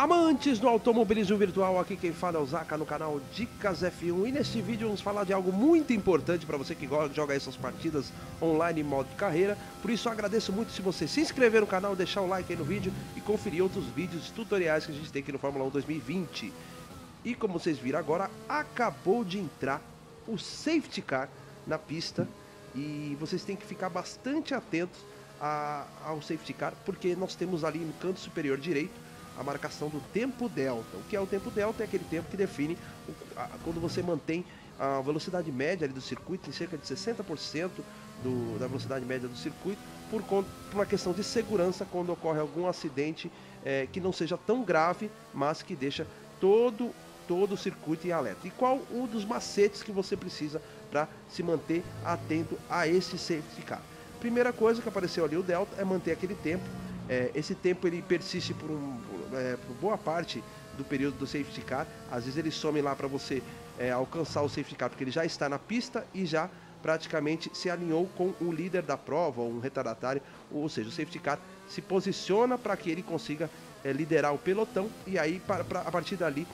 Amantes do automobilismo virtual, aqui quem fala é o Zaca no canal Dicas F1 e neste vídeo vamos falar de algo muito importante para você que joga essas partidas online em modo de carreira. Por isso agradeço muito se você se inscrever no canal, deixar o like aí no vídeo e conferir outros vídeos tutoriais que a gente tem aqui no Fórmula 1 2020. E como vocês viram agora, acabou de entrar o safety car na pista e vocês têm que ficar bastante atentos a, ao safety car porque nós temos ali no canto superior direito a marcação do tempo delta. O que é o tempo delta? É aquele tempo que define quando você mantém a velocidade média do circuito em cerca de 60% do, da velocidade média do circuito por, conta, por uma questão de segurança quando ocorre algum acidente é, que não seja tão grave, mas que deixa todo todo o circuito em alerta. E qual um dos macetes que você precisa para se manter atento a esse safety car? Primeira coisa que apareceu ali o delta é manter aquele tempo. É, esse tempo ele persiste por um, é, por boa parte do período do safety car. Às vezes ele some lá para você é, alcançar o safety car, porque ele já está na pista e já praticamente se alinhou com o líder da prova, ou um retardatário, ou seja, o safety car se posiciona para que ele consiga é, liderar o pelotão e aí pra, pra, a partir dali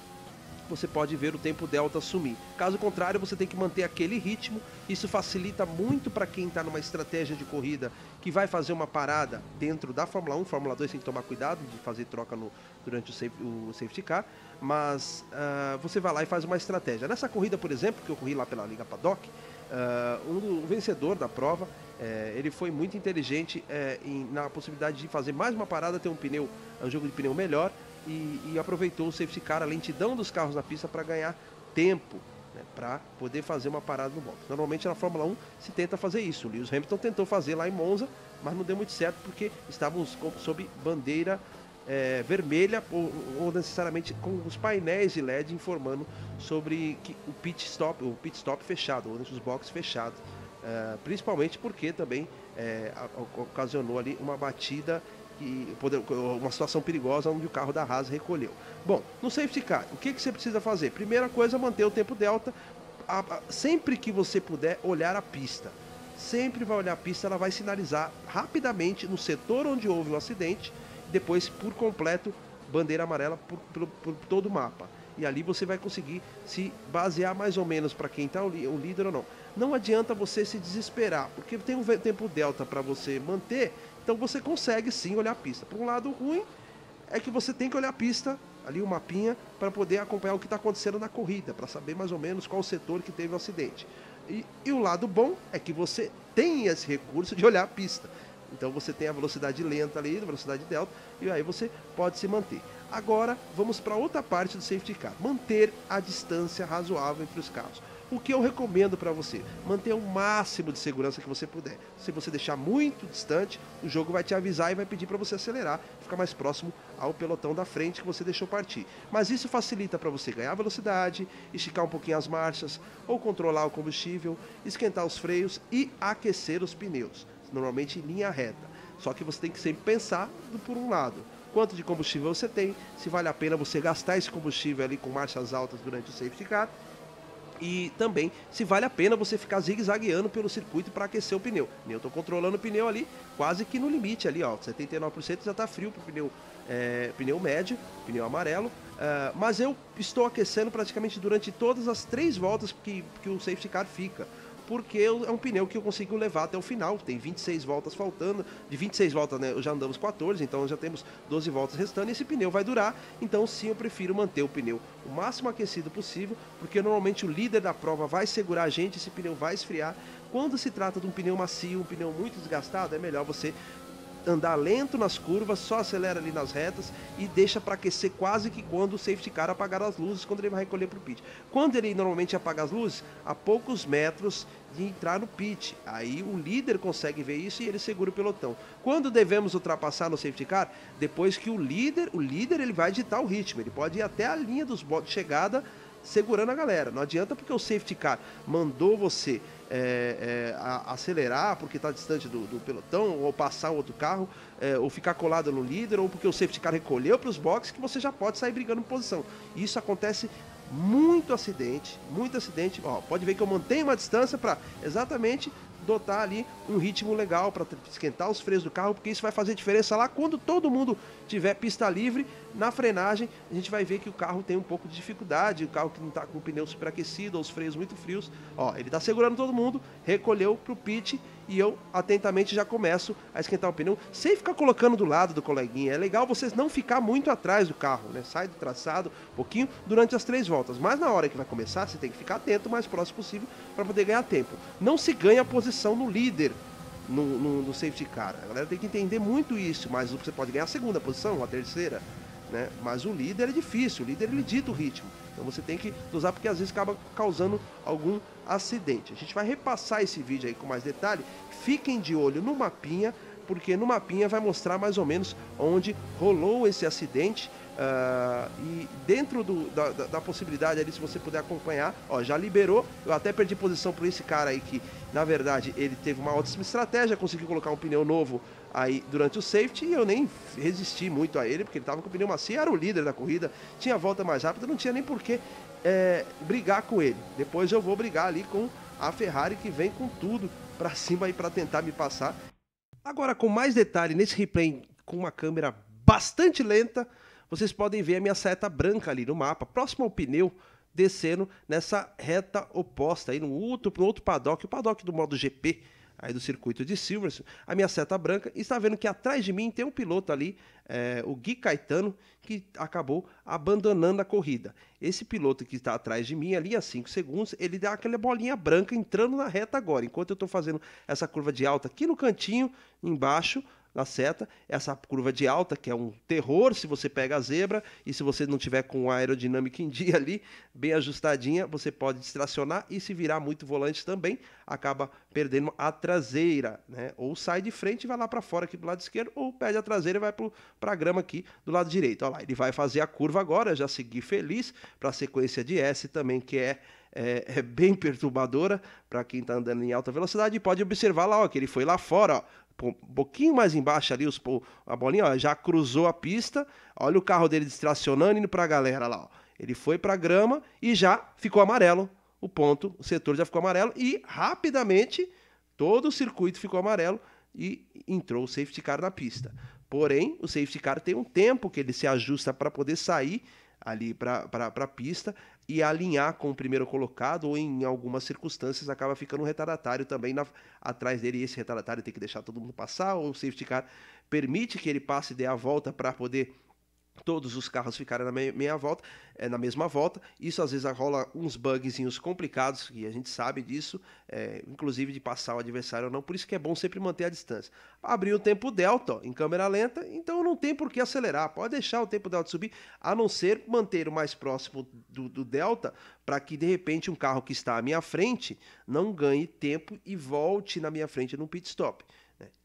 você pode ver o tempo delta sumir. Caso contrário, você tem que manter aquele ritmo. Isso facilita muito para quem está numa estratégia de corrida que vai fazer uma parada dentro da Fórmula 1. Fórmula 2 tem que tomar cuidado de fazer troca no, durante o, safety, o safety car, mas uh, você vai lá e faz uma estratégia. Nessa corrida, por exemplo, que eu corri lá pela Liga Paddock, uh, ah, um, um vencedor da prova é, ele foi muito inteligente é, em, na possibilidade de fazer mais uma parada, ter um pneu, um jogo de pneu melhor e, e aproveitou o safety car, a lentidão dos carros na pista para ganhar tempo. Né, para poder fazer uma parada no box. Normalmente na Fórmula 1 se tenta fazer isso. O Lewis Hamilton tentou fazer lá em Monza, mas não deu muito certo porque estavam sob bandeira é, vermelha ou, ou, necessariamente com os painéis de LED informando sobre que o pit stop, o pit stop fechado, ou os boxes fechados, uh, principalmente porque também é, ocasionou ali uma batida uma situação perigosa onde o carro da Haas recolheu. Bom, no safety car, o que, que você precisa fazer? Primeira coisa, manter o tempo delta. A, a, sempre que você puder olhar a pista, sempre vai olhar a pista, ela vai sinalizar rapidamente no setor onde houve o acidente, depois por completo bandeira amarela por, por, por todo o mapa e ali você vai conseguir se basear mais ou menos para quem está o, o líder ou não. Não adianta você se desesperar, porque tem um tempo delta para você manter, então você consegue sim olhar a pista. Por um lado ruim é que você tem que olhar a pista ali o mapinha para poder acompanhar o que está acontecendo na corrida, para saber mais ou menos qual setor que teve o acidente. E, e, o lado bom é que você tem esse recurso de olhar a pista. Então você tem a velocidade lenta ali, a velocidade delta, e aí você pode se manter. Agora vamos para outra parte do safety car, manter a distância razoável entre os carros. O que eu recomendo para você? Manter o máximo de segurança que você puder. Se você deixar muito distante, o jogo vai te avisar e vai pedir para você acelerar, ficar mais próximo ao pelotão da frente que você deixou partir. Mas isso facilita para você ganhar velocidade, esticar um pouquinho as marchas, ou controlar o combustível, esquentar os freios e aquecer os pneus, normalmente em linha reta. Só que você tem que sempre pensar por um lado quanto de combustível você tem, se vale a pena você gastar esse combustível ali com marchas altas durante o safety car e também se vale a pena você ficar zigue-zagueando pelo circuito para aquecer o pneu. Eu estou controlando o pneu ali quase que no limite ali, ó, 79% já está frio para o pneu, é, pneu médio, pneu amarelo, uh, mas eu estou aquecendo praticamente durante todas as três voltas que, que o safety car fica porque é um pneu que eu consigo levar até o final. Tem 26 voltas faltando, de 26 voltas, né? Já andamos 14, então já temos 12 voltas restando. E esse pneu vai durar, então sim, eu prefiro manter o pneu o máximo aquecido possível, porque normalmente o líder da prova vai segurar a gente, esse pneu vai esfriar. Quando se trata de um pneu macio, um pneu muito desgastado, é melhor você andar lento nas curvas, só acelera ali nas retas e deixa para aquecer quase que quando o safety car apagar as luzes, quando ele vai recolher para o pit. Quando ele normalmente apaga as luzes, a poucos metros de entrar no pit. Aí o líder consegue ver isso e ele segura o pelotão. Quando devemos ultrapassar no safety car? Depois que o líder, o líder ele vai ditar o ritmo, ele pode ir até a linha dos de chegada segurando a galera. Não adianta porque o safety car mandou você é, é, a, acelerar porque está distante do, do, pelotão, ou passar outro carro, é, ou ficar colado no líder, ou porque o safety car recolheu para os boxes que você já pode sair brigando em posição. Isso acontece muito acidente, muito acidente. Ó, pode ver que eu mantenho uma distância para exatamente dotar ali um ritmo legal para esquentar os freios do carro, porque isso vai fazer diferença lá quando todo mundo tiver pista livre, na frenagem a gente vai ver que o carro tem um pouco de dificuldade, o carro que não está com o pneu superaquecido, ou os freios muito frios. Ó, ele está segurando todo mundo, recolheu para o pit e eu atentamente já começo a esquentar o pneu, sem ficar colocando do lado do coleguinha. É legal vocês não ficar muito atrás do carro, né? Sai do traçado um pouquinho durante as três voltas, mas na hora que vai começar você tem que ficar atento o mais próximo possível para poder ganhar tempo. Não se ganha a posição no líder no, no, no, safety car. A galera tem que entender muito isso, mas você pode ganhar a segunda posição, a terceira, né? Mas o líder é difícil, o líder ele dita o ritmo. Então você tem que usar porque às vezes acaba causando algum acidente. A gente vai repassar esse vídeo aí com mais detalhe. Fiquem de olho no mapinha, porque no mapinha vai mostrar mais ou menos onde rolou esse acidente. Uh, e dentro do, da, da, possibilidade ali, se você puder acompanhar, ó, já liberou. Eu até perdi posição para esse cara aí que, na verdade, ele teve uma ótima estratégia, conseguiu colocar um pneu novo aí durante o safety e eu nem resisti muito a ele, porque ele estava com o pneu macio, era o líder da corrida, tinha a volta mais rápida, não tinha nem porquê é, brigar com ele. Depois eu vou brigar ali com a Ferrari que vem com tudo para cima e para tentar me passar. Agora, com mais detalhe, nesse replay com uma câmera bastante lenta, vocês podem ver a minha seta branca ali no mapa, próximo ao pneu, descendo nessa reta oposta, aí no outro, no outro paddock, o paddock do modo GP aí do circuito de Silverstone, a minha seta branca, e está vendo que atrás de mim tem um piloto ali, é, o Gui Caetano, que acabou abandonando a corrida. Esse piloto que está atrás de mim ali há 5 segundos, ele dá aquela bolinha branca entrando na reta agora. Enquanto eu estou fazendo essa curva de alta aqui no cantinho, embaixo, na seta, essa curva de alta, que é um terror se você pega a zebra, e se você não tiver com a aerodinâmica em dia ali, bem ajustadinha, você pode distracionar e se virar muito volante também, acaba perdendo a traseira, né? Ou sai de frente e vai lá para fora aqui do lado esquerdo, ou perde a traseira e vai para a grama aqui do lado direito. Olha lá, ele vai fazer a curva agora, já segui feliz para a sequência de S também, que é é, é, bem perturbadora para quem está andando em alta velocidade. Pode observar lá ó, que ele foi lá fora, ó, um pouquinho mais embaixo ali, os, a bolinha ó, já cruzou a pista. Olha o carro dele distracionando, indo para a galera lá. Ó. Ele foi para a grama e já ficou amarelo. O ponto, o setor já ficou amarelo e rapidamente todo o circuito ficou amarelo e entrou o safety car na pista. Porém, o safety car tem um tempo que ele se ajusta para poder sair ali para a pista e alinhar com o primeiro colocado ou em algumas circunstâncias acaba ficando um retardatário também na, atrás dele. E esse retardatário tem que deixar todo mundo passar ou o safety car permite que ele passe e dê a volta para poder todos os carros ficaram na meia volta, é, na mesma volta. Isso às vezes rola uns bugzinhos complicados, e a gente sabe disso, é, inclusive de passar o adversário ou não, por isso que é bom sempre manter a distância. Abriu o tempo delta ó, em câmera lenta, então não tem por que acelerar, pode deixar o tempo delta subir, a não ser manter o mais próximo do, do delta, para que de repente um carro que está à minha frente não ganhe tempo e volte na minha frente num pit stop.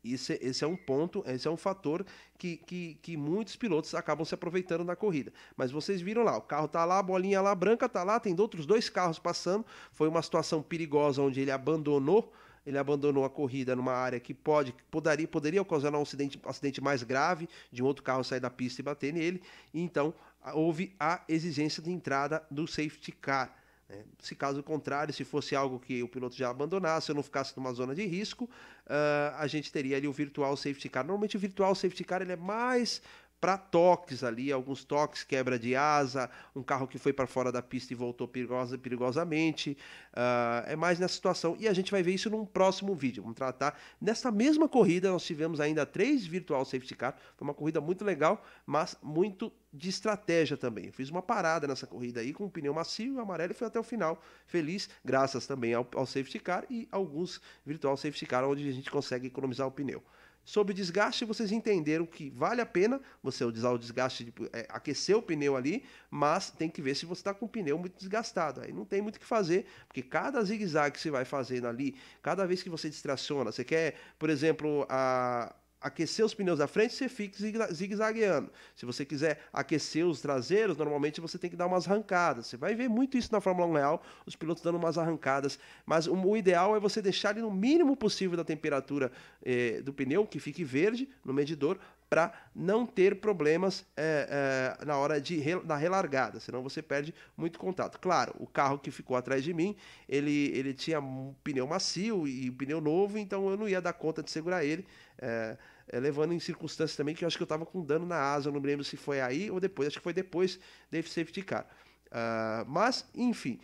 Esse, né? é, esse é um ponto, esse é um fator que, que, que muitos pilotos acabam se aproveitando na corrida. Mas vocês viram lá, o carro tá lá, a bolinha lá branca tá lá, tem outros dois carros passando. Foi uma situação perigosa onde ele abandonou ele abandonou a corrida numa área que pode poderia, poderia ocasionar um acidente, um acidente mais grave de um outro carro sair da pista e bater nele. Então houve a exigência de entrada do safety car. Né? Se caso contrário, se fosse algo que o piloto já abandonasse ou não ficasse numa zona de risco, uh, a gente teria ali o virtual safety car. Normalmente o virtual safety car ele é mais para toques ali, alguns toques, quebra de asa, um carro que foi para fora da pista e voltou perigosa, perigosamente. Uh, é mais nessa situação. E a gente vai ver isso num próximo vídeo. Vamos tratar. Nessa mesma corrida, nós tivemos ainda três virtual safety car. Foi uma corrida muito legal, mas muito de estratégia também. Eu fiz uma parada nessa corrida aí com um pneu macio e amarelo e foi até o final. Feliz, graças também ao, ao safety car e alguns virtual safety car, onde a gente consegue economizar o pneu. Sobre desgaste, vocês entenderam que vale a pena você usar o desgaste, de, é, aquecer o pneu ali, mas tem que ver se você está com o pneu muito desgastado. Aí não tem muito o que fazer, porque cada zigue-zague que você vai fazendo ali, cada vez que você distraciona, você quer, por exemplo, a, aquecer os pneus da frente, você fica zigue-zagueando. Se você quiser aquecer os traseiros, normalmente você tem que dar umas arrancadas. Você vai ver muito isso na Fórmula 1 Real, os pilotos dando umas arrancadas. Mas o ideal é você deixar ele no mínimo possível da temperatura eh, do pneu, que fique verde no medidor, para não ter problemas é, é, na hora de relargada, senão você perde muito contato. Claro, o carro que ficou atrás de mim, ele, ele tinha um pneu macio e um pneu novo, então eu não ia dar conta de segurar ele, é, é levando em circunstâncias também que eu acho que eu estava com dano na asa, não me lembro se foi aí ou depois, acho que foi depois do safety car. Uh, mas, enfim,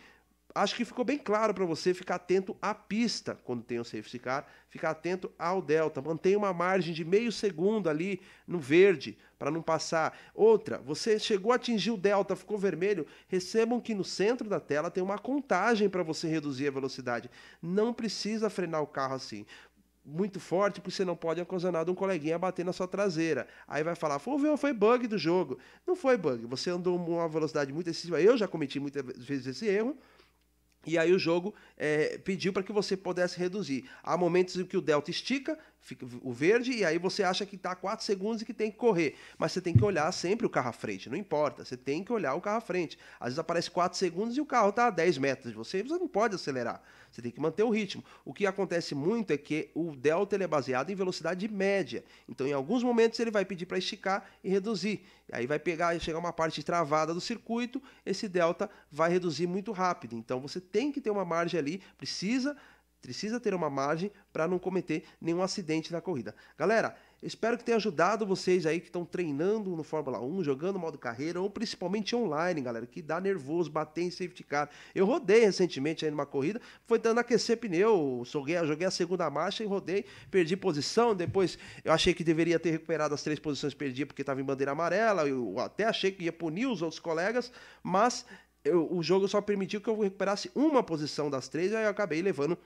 Acho que ficou bem claro para você ficar atento à pista quando tem o safety car, ficar atento ao delta, mantenha uma margem de meio segundo ali no verde para não passar. Outra, você chegou a atingir o delta, ficou vermelho, recebam que no centro da tela tem uma contagem para você reduzir a velocidade. Não precisa frenar o carro assim muito forte, porque você não pode ocasionar de um coleguinha bater na sua traseira. Aí vai falar, foi, foi bug do jogo. Não foi bug, você andou uma velocidade muito excessiva. Eu já cometi muitas vezes esse erro, e aí o jogo é, pediu para que você pudesse reduzir. Há momentos em que o delta estica fica o verde, e aí você acha que está 4 segundos e que tem que correr. Mas você tem que olhar sempre o carro à frente, não importa. Você tem que olhar o carro à frente. Às vezes aparece 4 segundos e o carro está a 10 metros de você, você não pode acelerar. Você tem que manter o ritmo. O que acontece muito é que o delta é baseado em velocidade média. Então, em alguns momentos, ele vai pedir para esticar e reduzir. E aí vai pegar chegar uma parte travada do circuito, esse delta vai reduzir muito rápido. Então, você tem que ter uma margem ali, precisa precisa ter uma margem para não cometer nenhum acidente na corrida. Galera, espero que tenha ajudado vocês aí que estão treinando no Fórmula 1, jogando modo carreira ou principalmente online, galera, que dá nervoso bater em safety car. Eu rodei recentemente aí numa corrida, foi dando aquecer pneu, joguei, joguei a segunda marcha e rodei, perdi posição, depois eu achei que deveria ter recuperado as três posições perdi porque estava em bandeira amarela, eu até achei que ia punir os outros colegas, mas eu, o jogo só permitiu que eu recuperasse uma posição das três, e aí eu acabei levando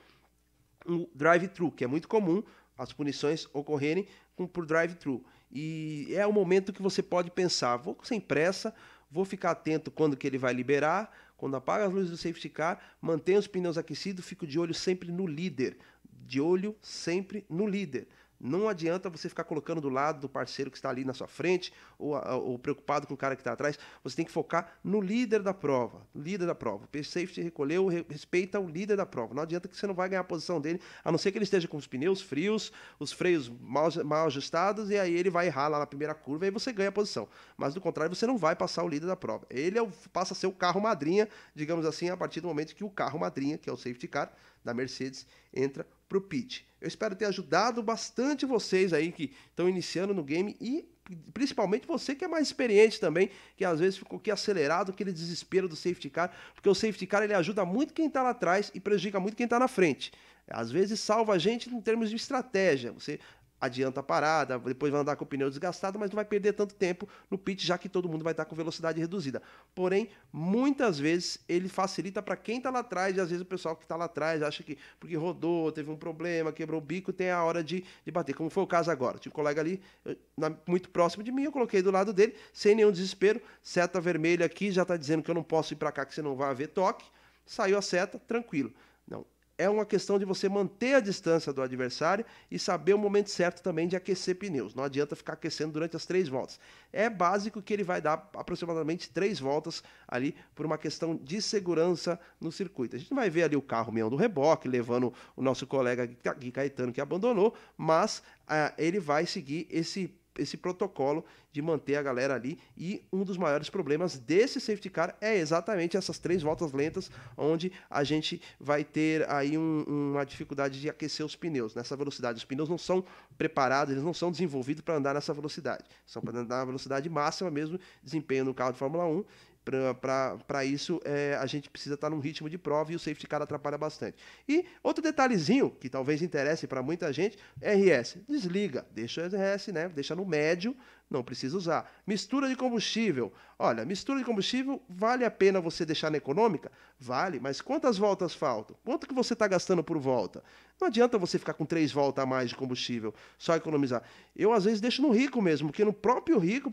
um drive-thru, que é muito comum as punições ocorrerem com, por drive-thru. E é o momento que você pode pensar, vou sem pressa, vou ficar atento quando que ele vai liberar, quando apaga as luzes do safety car, mantenho os pneus aquecidos, fico de olho sempre no líder, de olho sempre no líder. Não adianta você ficar colocando do lado do parceiro que está ali na sua frente ou, ah, ah, ou preocupado com o cara que está atrás. Você tem que focar no líder da prova. Líder da prova. O safety recolheu, respeita o líder da prova. Não adianta que você não vai ganhar a posição dele, a não ser que ele esteja com os pneus frios, os freios mal, mal ajustados, e aí ele vai errar lá na primeira curva e aí você ganha a posição. Mas do contrário, você não vai passar o líder da prova. Ele é o, passa a ser o carro madrinha, digamos assim, a partir do momento que o carro madrinha, que é o safety car da Mercedes, entra para o pitch. Eu espero ter ajudado bastante vocês aí que estão iniciando no game e principalmente você que é mais experiente também, que às vezes ficou aqui acelerado, aquele desespero do safety car, porque o safety car ele ajuda muito quem está lá atrás e prejudica muito quem está na frente. Às vezes salva a gente em termos de estratégia. Você adianta a parada, depois vai andar com o pneu desgastado, mas não vai perder tanto tempo no pit, já que todo mundo vai estar com velocidade reduzida. Porém, muitas vezes ele facilita para quem está lá atrás, e às vezes o pessoal que está lá atrás acha que porque rodou, teve um problema, quebrou o bico, tem a hora de, de bater, como foi o caso agora. Tinha um colega ali eu, na, muito próximo de mim, eu coloquei do lado dele, sem nenhum desespero, seta vermelha aqui, já está dizendo que eu não posso ir para cá, que você não vai haver toque, saiu a seta, tranquilo. Não, é uma questão de você manter a distância do adversário e saber o momento certo também de aquecer pneus. Não adianta ficar aquecendo durante as três voltas. É básico que ele vai dar aproximadamente três voltas ali por uma questão de segurança no circuito. A gente vai ver ali o carro meio do reboque, levando o nosso colega Gui Caetano que abandonou, mas ah, ele vai seguir esse esse protocolo de manter a galera ali. E um dos maiores problemas desse safety car é exatamente essas três voltas lentas, onde a gente vai ter aí um, uma dificuldade de aquecer os pneus nessa velocidade. Os pneus não são preparados, eles não são desenvolvidos para andar nessa velocidade. São para andar na velocidade máxima mesmo, desempenho no carro de Fórmula 1. Para isso, é, a gente precisa estar tá num ritmo de prova e o safety car atrapalha bastante. E outro detalhezinho que talvez interesse para muita gente: RS. Desliga, deixa o RS, né? Deixa no médio, não precisa usar. Mistura de combustível. Olha, mistura de combustível vale a pena você deixar na econômica? Vale, mas quantas voltas faltam? Quanto que você está gastando por volta? Não adianta você ficar com três voltas a mais de combustível, só economizar. Eu, às vezes, deixo no rico mesmo, porque no próprio rico,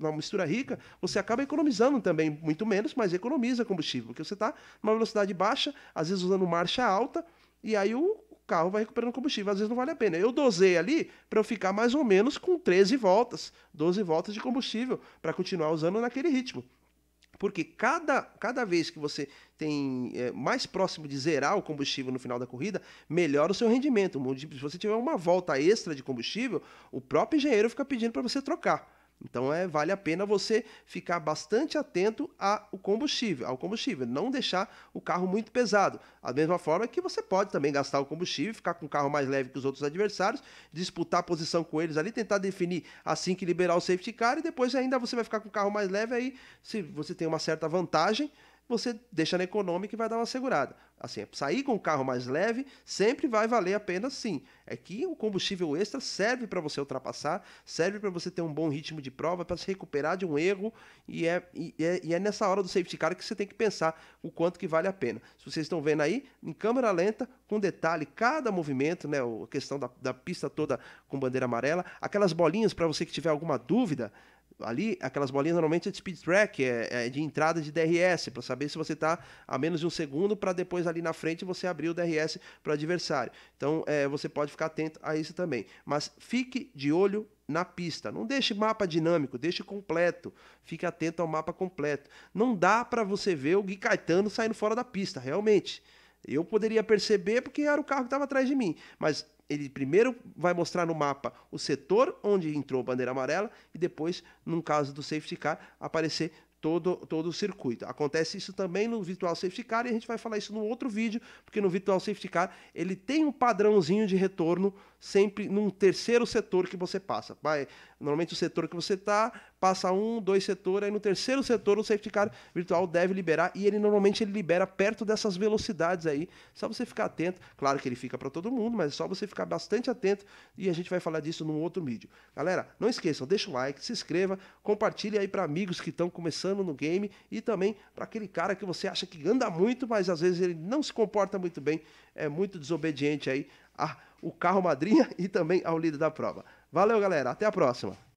na, mistura rica, você acaba economizando também, muito menos, mas economiza combustível, porque você está numa velocidade baixa, às vezes usando marcha alta, e aí o carro vai recuperando combustível. Às vezes não vale a pena. Eu dosei ali para eu ficar mais ou menos com 13 voltas, 12 voltas de combustível para continuar usando naquele ritmo. Porque cada, cada vez que você tem é, mais próximo de zerar o combustível no final da corrida, melhora o seu rendimento. Se você tiver uma volta extra de combustível, o próprio engenheiro fica pedindo para você trocar. Então é, vale a pena você ficar bastante atento ao combustível, ao combustível, não deixar o carro muito pesado. Da mesma forma que você pode também gastar o combustível, ficar com o carro mais leve que os outros adversários, disputar a posição com eles ali, tentar definir assim que liberar o safety car e depois ainda você vai ficar com o carro mais leve aí, se você tem uma certa vantagem, você deixa na econômica e vai dar uma segurada. Assim, é sair com um carro mais leve sempre vai valer a pena sim. É que o combustível extra serve para você ultrapassar, serve para você ter um bom ritmo de prova, para se recuperar de um erro, e é, e, é, e é nessa hora do safety car que você tem que pensar o quanto que vale a pena. Se vocês estão vendo aí, em câmera lenta, com detalhe, cada movimento, né, a questão da, da pista toda com bandeira amarela, aquelas bolinhas para você que tiver alguma dúvida, ali, aquelas bolinhas normalmente é de speed track, é, é de entrada de DRS, para saber se você está a menos de um segundo, para depois ali na frente você abrir o DRS para o adversário. Então é, você pode ficar atento a isso também. Mas fique de olho na pista. Não deixe mapa dinâmico, deixe completo. Fique atento ao mapa completo. Não dá para você ver o Gui Caetano saindo fora da pista, realmente. Eu poderia perceber porque era o carro que estava atrás de mim, mas ele primeiro vai mostrar no mapa o setor onde entrou a bandeira amarela e depois, no caso do safety car, aparecer todo, todo o circuito. Acontece isso também no Virtual Safety Car e a gente vai falar isso num outro vídeo, porque no Virtual Safety Car ele tem um padrãozinho de retorno sempre num terceiro setor que você passa. Vai, normalmente o setor que você está, passa um, dois setores, aí no terceiro setor o safety car virtual deve liberar e ele normalmente ele libera perto dessas velocidades aí. Só você ficar atento. Claro que ele fica para todo mundo, mas é só você ficar bastante atento e a gente vai falar disso num outro vídeo. Galera, não esqueçam, deixa o like, se inscreva, compartilhe aí para amigos que estão começando no game e também para aquele cara que você acha que anda muito, mas às vezes ele não se comporta muito bem, é muito desobediente aí a, o carro madrinha e também ao líder da prova. Valeu, galera. Até a próxima.